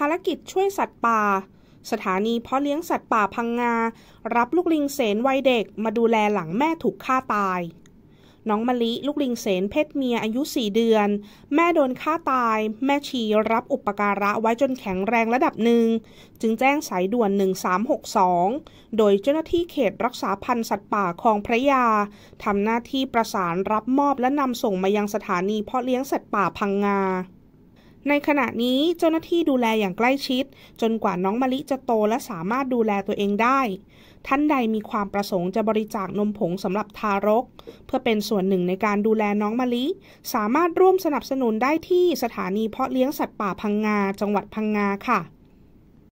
ภารกิจช่วยสัตว์ป่า สถานีเพาะเลี้ยงสัตว์ป่าพังงา รับลูกลิงเสนวัยเด็กมาดูแลหลังแม่ถูกฆ่าตาย น้องมะลิลูกลิงเสนเพศเมียอายุ 4 เดือน แม่โดนฆ่าตาย แม่ชีรับอุปการะไว้จนแข็งแรงระดับหนึ่ง จึงแจ้งสายด่วน 1362 โดยเจ้าหน้าที่เขตรักษาพันธุ์สัตว์ป่าคลองพระยาทำหน้าที่ประสานรับมอบและนำส่งมายังสถานีเพาะเลี้ยงสัตว์ป่าพังงาในขณะนี้เจ้าหน้าที่ดูแลอย่างใกล้ชิด จนกว่าน้องมะลิจะโตและสามารถดูแลตัวเองได้ ท่านใดมีความประสงค์จะบริจาคนมผงสำหรับทารก เพื่อเป็นส่วนหนึ่งในการดูแลน้องมะลิ สามารถร่วมสนับสนุนได้ที่สถานีเพาะเลี้ยงสัตว์ป่าพังงาจังหวัดพังงาค่ะ